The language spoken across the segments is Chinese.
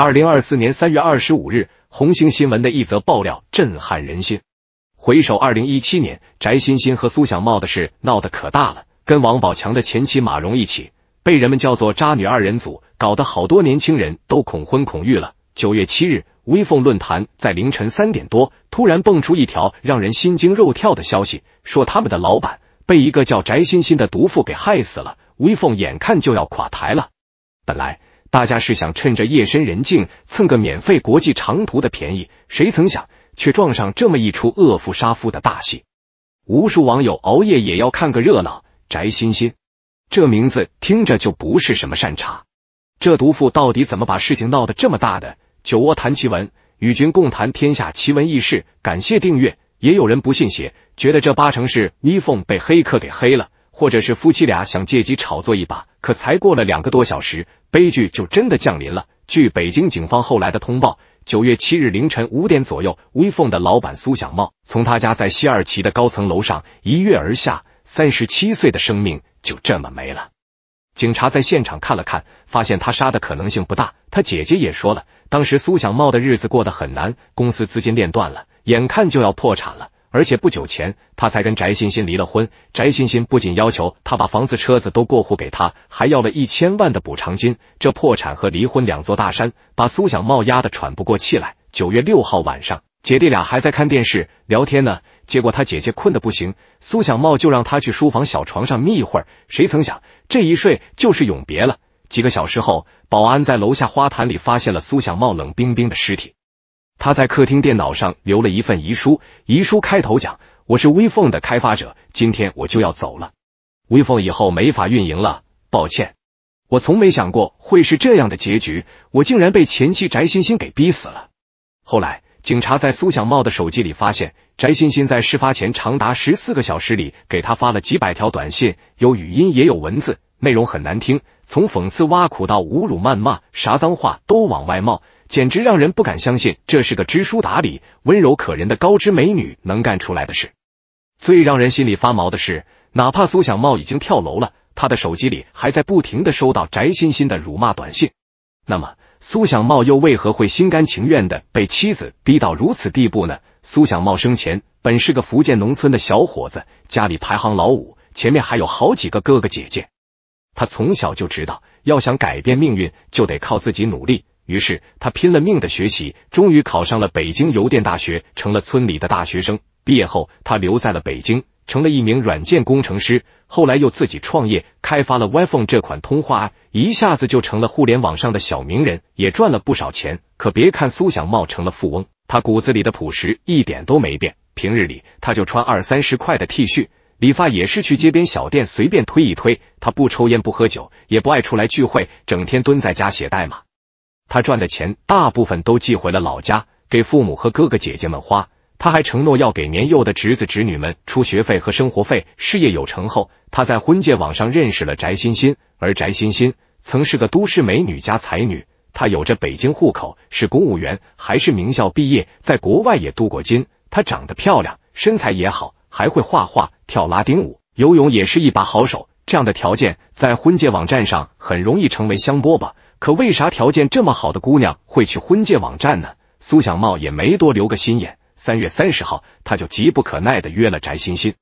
二零二四年三月二十五日，红星新闻的一则爆料震撼人心。回首二零一七年，翟欣欣和苏小茂的事闹得可大了，跟王宝强的前妻马蓉一起被人们叫做“渣女二人组”，搞得好多年轻人都恐婚恐育了。九月七日，微凤论坛在凌晨三点多突然蹦出一条让人心惊肉跳的消息，说他们的老板被一个叫翟欣欣的毒妇给害死了，微凤眼看就要垮台了。本来。大家是想趁着夜深人静蹭个免费国际长途的便宜，谁曾想却撞上这么一出恶妇杀夫的大戏。无数网友熬夜也要看个热闹。翟欣欣，这名字听着就不是什么善茬。这毒妇到底怎么把事情闹得这么大的？酒窝谈奇闻，与君共谈天下奇闻异事。感谢订阅。也有人不信邪，觉得这八成是眯缝被黑客给黑了。或者是夫妻俩想借机炒作一把，可才过了两个多小时，悲剧就真的降临了。据北京警方后来的通报，九月七日凌晨五点左右，威凤的老板苏小茂从他家在西二旗的高层楼上一跃而下，三十七岁的生命就这么没了。警察在现场看了看，发现他杀的可能性不大。他姐姐也说了，当时苏小茂的日子过得很难，公司资金链断了，眼看就要破产了。而且不久前，他才跟翟欣欣离了婚。翟欣欣不仅要求他把房子、车子都过户给他，还要了一千万的补偿金。这破产和离婚两座大山，把苏小茂压得喘不过气来。九月六号晚上，姐弟俩还在看电视聊天呢，结果他姐姐困得不行，苏小茂就让他去书房小床上眯一会儿。谁曾想，这一睡就是永别了。几个小时后，保安在楼下花坛里发现了苏小茂冷冰冰的尸体。他在客厅电脑上留了一份遗书，遗书开头讲：“我是微凤的开发者，今天我就要走了，微凤以后没法运营了，抱歉，我从没想过会是这样的结局，我竟然被前妻翟欣欣给逼死了。”后来，警察在苏小茂的手机里发现，翟欣欣在事发前长达十四个小时里给他发了几百条短信，有语音也有文字，内容很难听，从讽刺挖苦到侮辱谩骂，啥脏话都往外冒。简直让人不敢相信，这是个知书达理、温柔可人的高知美女能干出来的事。最让人心里发毛的是，哪怕苏小茂已经跳楼了，他的手机里还在不停的收到翟欣欣的辱骂短信。那么，苏小茂又为何会心甘情愿的被妻子逼到如此地步呢？苏小茂生前本是个福建农村的小伙子，家里排行老五，前面还有好几个哥哥姐姐。他从小就知道，要想改变命运，就得靠自己努力。于是他拼了命的学习，终于考上了北京邮电大学，成了村里的大学生。毕业后，他留在了北京，成了一名软件工程师。后来又自己创业，开发了 iPhone 这款通话，一下子就成了互联网上的小名人，也赚了不少钱。可别看苏小茂成了富翁，他骨子里的朴实一点都没变。平日里，他就穿二三十块的 T 恤，理发也是去街边小店随便推一推。他不抽烟，不喝酒，也不爱出来聚会，整天蹲在家写代码。他赚的钱大部分都寄回了老家，给父母和哥哥姐姐们花。他还承诺要给年幼的侄子侄女们出学费和生活费。事业有成后，他在婚介网上认识了翟欣欣，而翟欣欣曾是个都市美女加才女。她有着北京户口，是公务员，还是名校毕业，在国外也镀过金。她长得漂亮，身材也好，还会画画、跳拉丁舞、游泳也是一把好手。这样的条件，在婚介网站上很容易成为香饽饽。可为啥条件这么好的姑娘会去婚介网站呢？苏小茂也没多留个心眼。三月三十号，他就急不可耐地约了翟欣欣，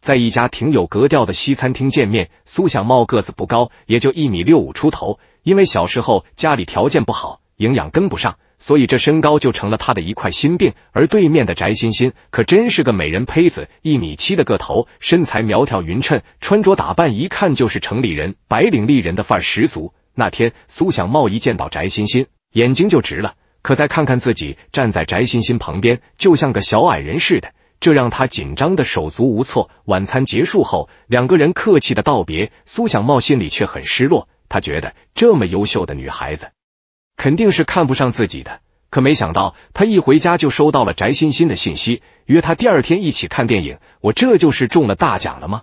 在一家挺有格调的西餐厅见面。苏小茂个子不高，也就一米六五出头，因为小时候家里条件不好，营养跟不上，所以这身高就成了他的一块心病。而对面的翟欣欣可真是个美人胚子，一米七的个头，身材苗条匀称，穿着打扮一看就是城里人、白领丽人的范儿十足。那天，苏想茂一见到翟欣欣，眼睛就直了。可再看看自己站在翟欣欣旁边，就像个小矮人似的，这让他紧张的手足无措。晚餐结束后，两个人客气的道别，苏想茂心里却很失落。他觉得这么优秀的女孩子肯定是看不上自己的，可没想到他一回家就收到了翟欣欣的信息，约他第二天一起看电影。我这就是中了大奖了吗？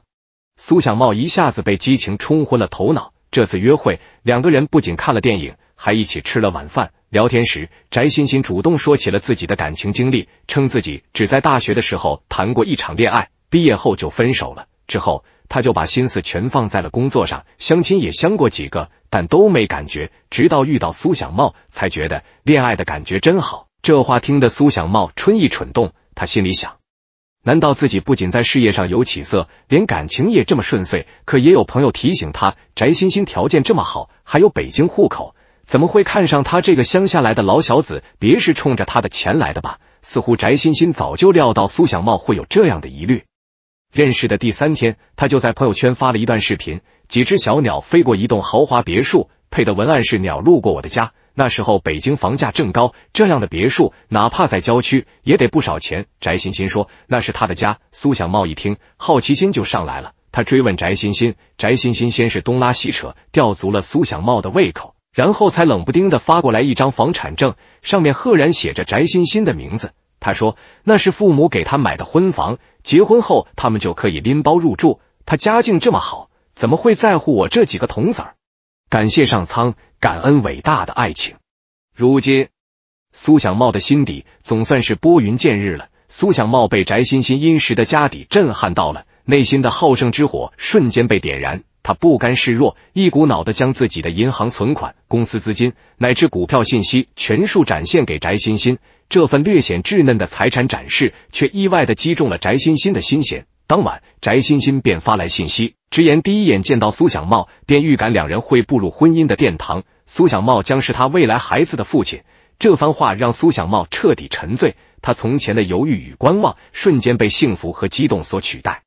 苏小茂一下子被激情冲昏了头脑。这次约会，两个人不仅看了电影，还一起吃了晚饭。聊天时，翟欣欣主动说起了自己的感情经历，称自己只在大学的时候谈过一场恋爱，毕业后就分手了。之后，他就把心思全放在了工作上，相亲也相过几个，但都没感觉。直到遇到苏小茂，才觉得恋爱的感觉真好。这话听得苏小茂春意蠢动，他心里想。难道自己不仅在事业上有起色，连感情也这么顺遂？可也有朋友提醒他，翟欣欣条件这么好，还有北京户口，怎么会看上他这个乡下来的老小子？别是冲着他的钱来的吧？似乎翟欣欣早就料到苏小茂会有这样的疑虑。认识的第三天，他就在朋友圈发了一段视频，几只小鸟飞过一栋豪华别墅，配的文案是“鸟路过我的家”。那时候北京房价正高，这样的别墅哪怕在郊区也得不少钱。翟欣欣说那是他的家。苏小茂一听，好奇心就上来了，他追问翟欣欣。翟欣欣先是东拉西扯，吊足了苏小茂的胃口，然后才冷不丁的发过来一张房产证，上面赫然写着翟欣欣的名字。他说那是父母给他买的婚房，结婚后他们就可以拎包入住。他家境这么好，怎么会在乎我这几个童子？儿？”感谢上苍，感恩伟大的爱情。如今，苏小茂的心底总算是拨云见日了。苏小茂被翟欣欣殷实的家底震撼到了，内心的好胜之火瞬间被点燃。他不甘示弱，一股脑的将自己的银行存款、公司资金乃至股票信息全数展现给翟欣欣。这份略显稚嫩的财产展示，却意外的击中了翟欣欣的心弦。当晚，翟欣欣便发来信息。直言，第一眼见到苏小茂，便预感两人会步入婚姻的殿堂。苏小茂将是他未来孩子的父亲。这番话让苏小茂彻底沉醉，他从前的犹豫与观望瞬间被幸福和激动所取代。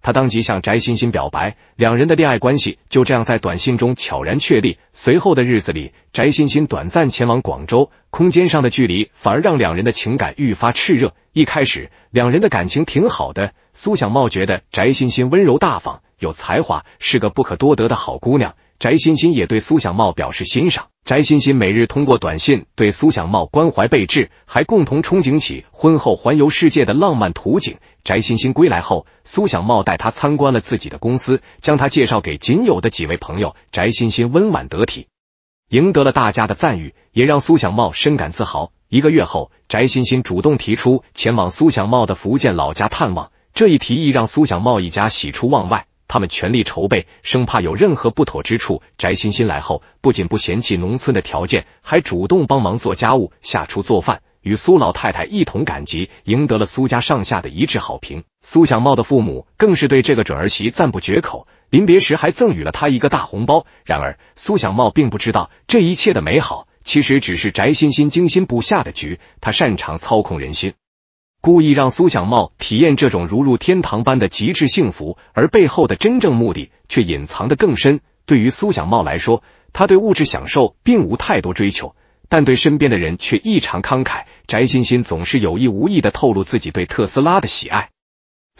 他当即向翟欣欣表白，两人的恋爱关系就这样在短信中悄然确立。随后的日子里，翟欣欣短暂前往广州，空间上的距离反而让两人的情感愈发炽热。一开始，两人的感情挺好的，苏小茂觉得翟欣欣温柔大方。有才华，是个不可多得的好姑娘。翟欣欣也对苏小茂表示欣赏。翟欣欣每日通过短信对苏小茂关怀备至，还共同憧憬起婚后环游世界的浪漫图景。翟欣欣归来后，苏小茂带她参观了自己的公司，将她介绍给仅有的几位朋友。翟欣欣温婉得体，赢得了大家的赞誉，也让苏小茂深感自豪。一个月后，翟欣欣主动提出前往苏小茂的福建老家探望，这一提议让苏小茂一家喜出望外。他们全力筹备，生怕有任何不妥之处。翟欣欣来后，不仅不嫌弃农村的条件，还主动帮忙做家务、下厨做饭，与苏老太太一同赶集，赢得了苏家上下的一致好评。苏小茂的父母更是对这个准儿媳赞不绝口，临别时还赠予了她一个大红包。然而，苏小茂并不知道，这一切的美好其实只是翟欣欣精心布下的局，他擅长操控人心。故意让苏小茂体验这种如入天堂般的极致幸福，而背后的真正目的却隐藏的更深。对于苏小茂来说，他对物质享受并无太多追求，但对身边的人却异常慷慨。翟欣欣总是有意无意的透露自己对特斯拉的喜爱，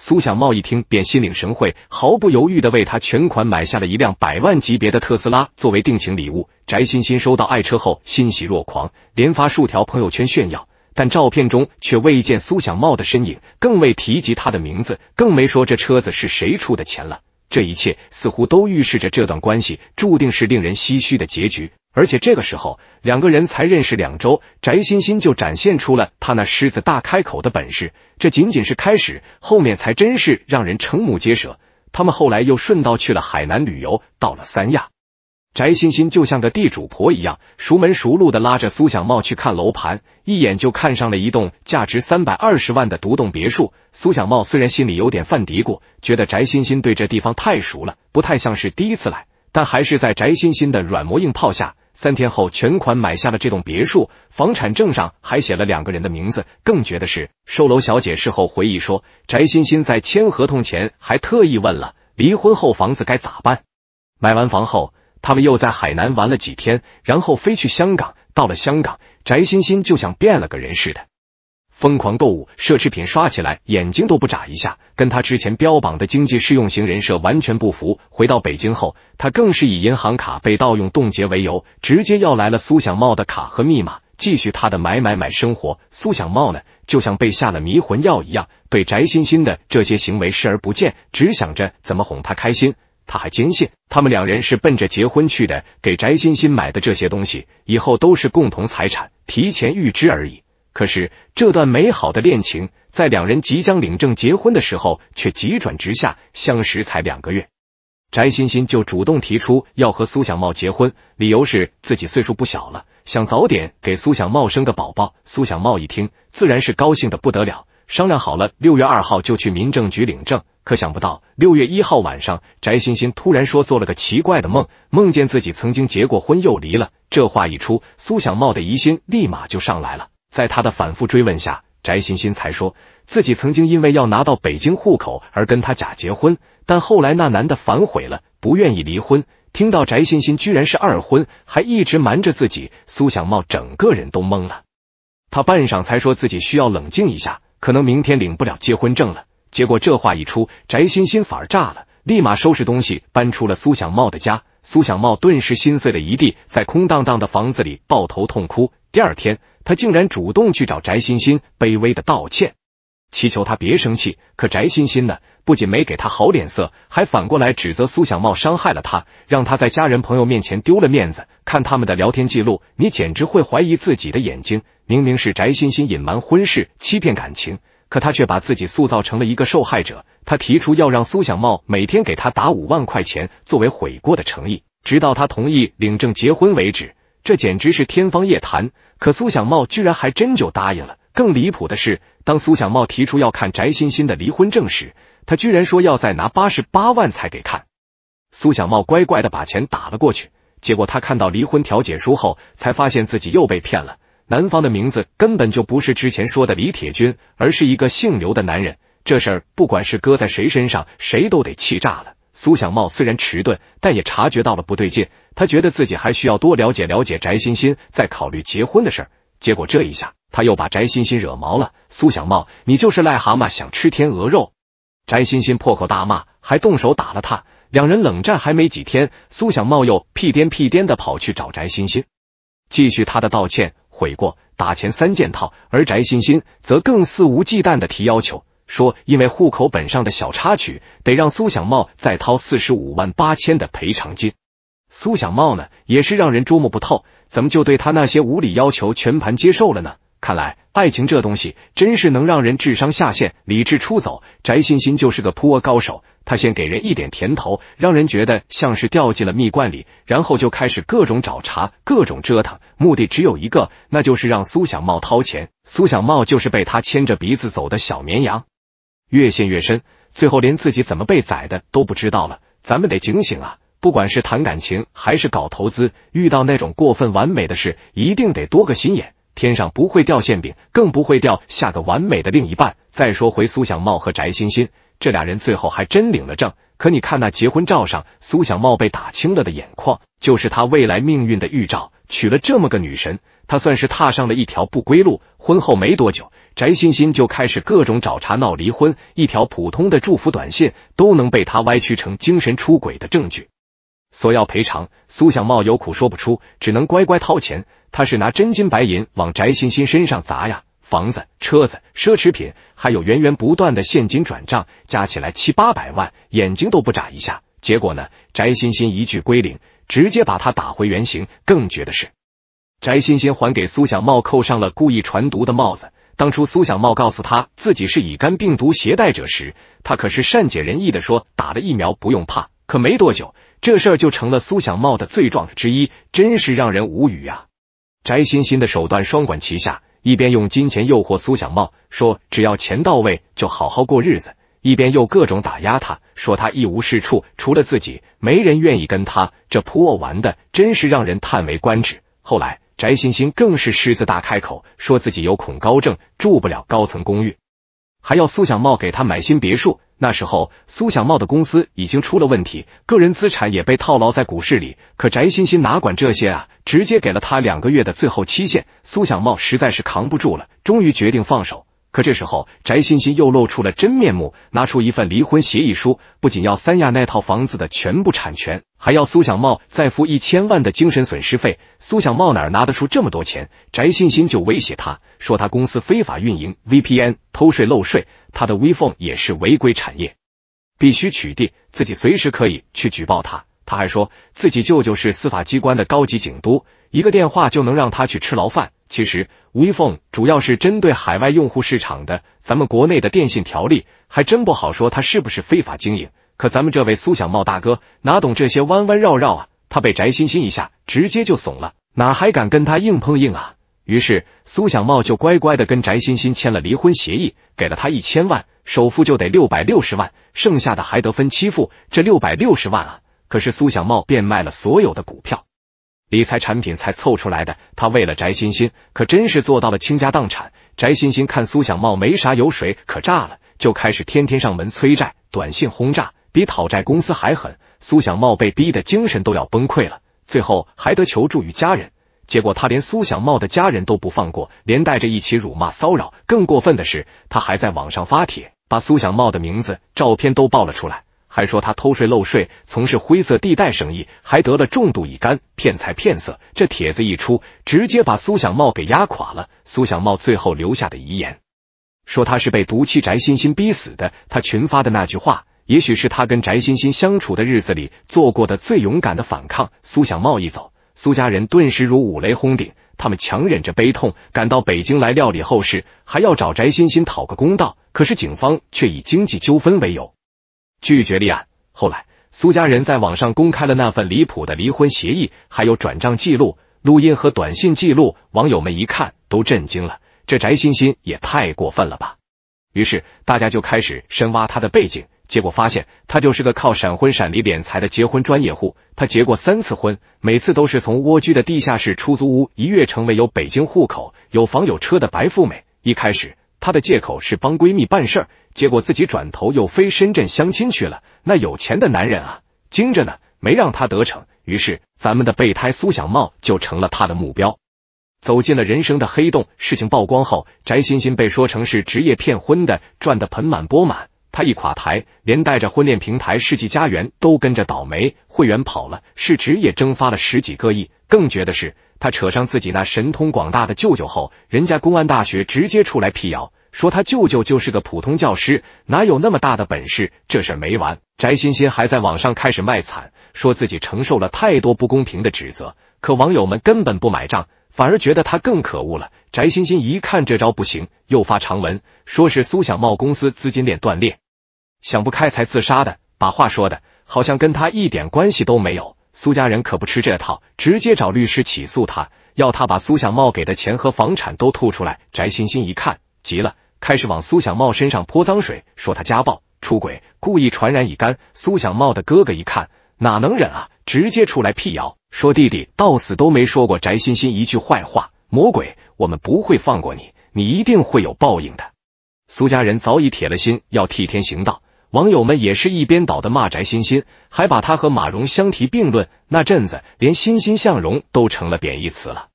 苏小茂一听便心领神会，毫不犹豫的为他全款买下了一辆百万级别的特斯拉作为定情礼物。翟欣欣收到爱车后欣喜若狂，连发数条朋友圈炫耀。但照片中却未见苏小茂的身影，更未提及他的名字，更没说这车子是谁出的钱了。这一切似乎都预示着这段关系注定是令人唏嘘的结局。而且这个时候，两个人才认识两周，翟欣欣就展现出了他那狮子大开口的本事。这仅仅是开始，后面才真是让人瞠目结舌。他们后来又顺道去了海南旅游，到了三亚。翟欣欣就像个地主婆一样，熟门熟路的拉着苏小茂去看楼盘，一眼就看上了一栋价值三百二十万的独栋别墅。苏小茂虽然心里有点犯嘀咕，觉得翟欣欣对这地方太熟了，不太像是第一次来，但还是在翟欣欣的软磨硬泡下，三天后全款买下了这栋别墅。房产证上还写了两个人的名字。更绝的是，售楼小姐事后回忆说，翟欣欣在签合同前还特意问了离婚后房子该咋办。买完房后。他们又在海南玩了几天，然后飞去香港。到了香港，翟欣欣就像变了个人似的，疯狂购物，奢侈品刷起来，眼睛都不眨一下，跟他之前标榜的经济适用型人设完全不符。回到北京后，他更是以银行卡被盗用冻结为由，直接要来了苏小茂的卡和密码，继续他的买买买生活。苏小茂呢，就像被下了迷魂药一样，对翟欣欣的这些行为视而不见，只想着怎么哄她开心。他还坚信他们两人是奔着结婚去的，给翟欣欣买的这些东西以后都是共同财产，提前预支而已。可是这段美好的恋情，在两人即将领证结婚的时候却急转直下，相识才两个月，翟欣欣就主动提出要和苏小茂结婚，理由是自己岁数不小了，想早点给苏小茂生个宝宝。苏小茂一听，自然是高兴的不得了。商量好了，六月二号就去民政局领证。可想不到，六月一号晚上，翟欣欣突然说做了个奇怪的梦，梦见自己曾经结过婚又离了。这话一出，苏小茂的疑心立马就上来了。在他的反复追问下，翟欣欣才说自己曾经因为要拿到北京户口而跟他假结婚，但后来那男的反悔了，不愿意离婚。听到翟欣欣居然是二婚，还一直瞒着自己，苏小茂整个人都懵了。他半晌才说自己需要冷静一下。可能明天领不了结婚证了。结果这话一出，翟欣欣反而炸了，立马收拾东西搬出了苏小茂的家。苏小茂顿时心碎了一地，在空荡荡的房子里抱头痛哭。第二天，他竟然主动去找翟欣欣，卑微的道歉。祈求他别生气，可翟欣欣呢，不仅没给他好脸色，还反过来指责苏小茂伤害了他，让他在家人朋友面前丢了面子。看他们的聊天记录，你简直会怀疑自己的眼睛。明明是翟欣欣隐瞒婚事欺骗感情，可他却把自己塑造成了一个受害者。他提出要让苏小茂每天给他打五万块钱作为悔过的诚意，直到他同意领证结婚为止。这简直是天方夜谭，可苏小茂居然还真就答应了。更离谱的是，当苏小茂提出要看翟欣欣的离婚证时，他居然说要再拿八十八万才给看。苏小茂乖乖的把钱打了过去，结果他看到离婚调解书后，才发现自己又被骗了。男方的名字根本就不是之前说的李铁军，而是一个姓刘的男人。这事儿不管是搁在谁身上，谁都得气炸了。苏小茂虽然迟钝，但也察觉到了不对劲。他觉得自己还需要多了解了解翟欣欣，再考虑结婚的事儿。结果这一下，他又把翟欣欣惹毛了。苏小茂，你就是癞蛤蟆想吃天鹅肉！翟欣欣破口大骂，还动手打了他。两人冷战还没几天，苏小茂又屁颠屁颠的跑去找翟欣欣，继续他的道歉、悔过、打钱三件套。而翟欣欣则更肆无忌惮的提要求，说因为户口本上的小插曲，得让苏小茂再掏四十五万八千的赔偿金。苏小茂呢，也是让人捉摸不透，怎么就对他那些无理要求全盘接受了呢？看来爱情这东西真是能让人智商下线、理智出走。翟欣欣就是个扑蛾高手，他先给人一点甜头，让人觉得像是掉进了蜜罐里，然后就开始各种找茬、各种折腾，目的只有一个，那就是让苏小茂掏钱。苏小茂就是被他牵着鼻子走的小绵羊，越陷越深，最后连自己怎么被宰的都不知道了。咱们得警醒啊！不管是谈感情还是搞投资，遇到那种过分完美的事，一定得多个心眼。天上不会掉馅饼，更不会掉下个完美的另一半。再说回苏小茂和翟欣欣，这俩人最后还真领了证。可你看那结婚照上，苏小茂被打青了的眼眶，就是他未来命运的预兆。娶了这么个女神，他算是踏上了一条不归路。婚后没多久，翟欣欣就开始各种找茬闹离婚，一条普通的祝福短信都能被他歪曲成精神出轨的证据。索要赔偿，苏小茂有苦说不出，只能乖乖掏钱。他是拿真金白银往翟欣欣身上砸呀，房子、车子、奢侈品，还有源源不断的现金转账，加起来七八百万，眼睛都不眨一下。结果呢，翟欣欣一句归零，直接把他打回原形。更绝的是，翟欣欣还给苏小茂扣上了故意传毒的帽子。当初苏小茂告诉他自己是乙肝病毒携带者时，他可是善解人意的说打了疫苗不用怕。可没多久。这事儿就成了苏小茂的罪状之一，真是让人无语啊！翟欣欣的手段双管齐下，一边用金钱诱惑苏小茂，说只要钱到位就好好过日子；一边又各种打压他，说他一无是处，除了自己没人愿意跟他。这扑我玩的，真是让人叹为观止。后来翟欣欣更是狮子大开口，说自己有恐高症，住不了高层公寓，还要苏小茂给他买新别墅。那时候，苏小茂的公司已经出了问题，个人资产也被套牢在股市里。可翟欣欣哪管这些啊，直接给了他两个月的最后期限。苏小茂实在是扛不住了，终于决定放手。可这时候，翟欣欣又露出了真面目，拿出一份离婚协议书，不仅要三亚那套房子的全部产权，还要苏小茂再付一千万的精神损失费。苏小茂哪拿得出这么多钱？翟欣欣就威胁他说，他公司非法运营 VPN，偷税漏税，他的微 e 也是违规产业，必须取缔，自己随时可以去举报他。他还说自己舅舅是司法机关的高级警督，一个电话就能让他去吃牢饭。其实吴 i 凤 o 主要是针对海外用户市场的。咱们国内的电信条例还真不好说它是不是非法经营。可咱们这位苏小茂大哥哪懂这些弯弯绕绕啊？他被翟欣欣一下直接就怂了，哪还敢跟他硬碰硬啊？于是苏小茂就乖乖的跟翟欣欣签了离婚协议，给了他一千万，首付就得六百六十万，剩下的还得分期付。这六百六十万啊，可是苏小茂变卖了所有的股票。理财产品才凑出来的，他为了翟欣欣，可真是做到了倾家荡产。翟欣欣看苏小茂没啥油水可榨了，就开始天天上门催债，短信轰炸，比讨债公司还狠。苏小茂被逼的精神都要崩溃了，最后还得求助于家人。结果他连苏小茂的家人都不放过，连带着一起辱骂骚扰。更过分的是，他还在网上发帖，把苏小茂的名字、照片都爆了出来。还说他偷税漏税，从事灰色地带生意，还得了重度乙肝，骗财骗色。这帖子一出，直接把苏小茂给压垮了。苏小茂最后留下的遗言，说他是被毒气翟欣欣逼死的。他群发的那句话，也许是他跟翟欣欣相处的日子里做过的最勇敢的反抗。苏小茂一走，苏家人顿时如五雷轰顶，他们强忍着悲痛赶到北京来料理后事，还要找翟欣欣讨个公道，可是警方却以经济纠纷为由。拒绝立案。后来，苏家人在网上公开了那份离谱的离婚协议，还有转账记录、录音和短信记录，网友们一看都震惊了。这翟欣欣也太过分了吧！于是，大家就开始深挖他的背景，结果发现他就是个靠闪婚闪离敛财的结婚专业户。他结过三次婚，每次都是从蜗居的地下室出租屋一跃成为有北京户口、有房有车的白富美。一开始。她的借口是帮闺蜜办事儿，结果自己转头又飞深圳相亲去了。那有钱的男人啊，精着呢，没让她得逞。于是，咱们的备胎苏小茂就成了她的目标，走进了人生的黑洞。事情曝光后，翟欣欣被说成是职业骗婚的，赚得盆满钵满。他一垮台，连带着婚恋平台世纪佳缘都跟着倒霉，会员跑了，市值也蒸发了十几个亿。更绝的是，他扯上自己那神通广大的舅舅后，人家公安大学直接出来辟谣，说他舅舅就是个普通教师，哪有那么大的本事？这事没完，翟欣欣还在网上开始卖惨，说自己承受了太多不公平的指责。可网友们根本不买账，反而觉得他更可恶了。翟欣欣一看这招不行，又发长文，说是苏小茂公司资金链断裂。想不开才自杀的，把话说的好像跟他一点关系都没有。苏家人可不吃这套，直接找律师起诉他，要他把苏小茂给的钱和房产都吐出来。翟欣欣一看急了，开始往苏小茂身上泼脏水，说他家暴、出轨、故意传染乙肝。苏小茂的哥哥一看哪能忍啊，直接出来辟谣，说弟弟到死都没说过翟欣欣一句坏话。魔鬼，我们不会放过你，你一定会有报应的。苏家人早已铁了心要替天行道。网友们也是一边倒的骂翟欣欣，还把她和马蓉相提并论，那阵子连欣欣向荣都成了贬义词了。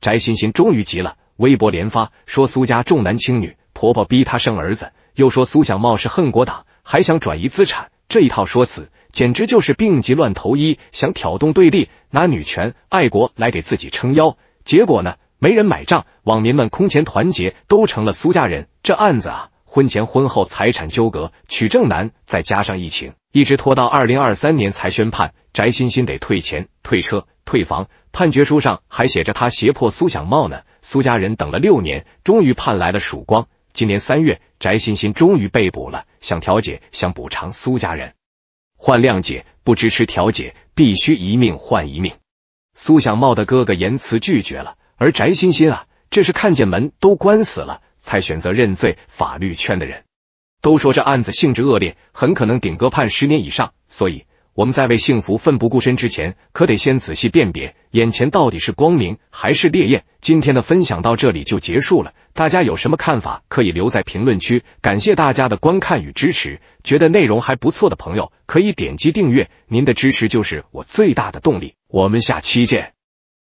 翟欣欣终于急了，微博连发，说苏家重男轻女，婆婆逼她生儿子，又说苏小茂是恨国党，还想转移资产，这一套说辞简直就是病急乱投医，想挑动对立，拿女权、爱国来给自己撑腰。结果呢，没人买账，网民们空前团结，都成了苏家人。这案子啊。婚前婚后财产纠葛取证难，再加上疫情，一直拖到二零二三年才宣判。翟欣欣得退钱、退车、退房。判决书上还写着他胁迫苏小茂呢。苏家人等了六年，终于盼来了曙光。今年三月，翟欣欣终于被捕了。想调解，想补偿苏家人，换谅解，不支持调解，必须一命换一命。苏小茂的哥哥言辞拒绝了。而翟欣欣啊，这是看见门都关死了。才选择认罪。法律圈的人都说这案子性质恶劣，很可能顶格判十年以上。所以我们在为幸福奋不顾身之前，可得先仔细辨别眼前到底是光明还是烈焰。今天的分享到这里就结束了，大家有什么看法可以留在评论区。感谢大家的观看与支持，觉得内容还不错的朋友可以点击订阅，您的支持就是我最大的动力。我们下期见。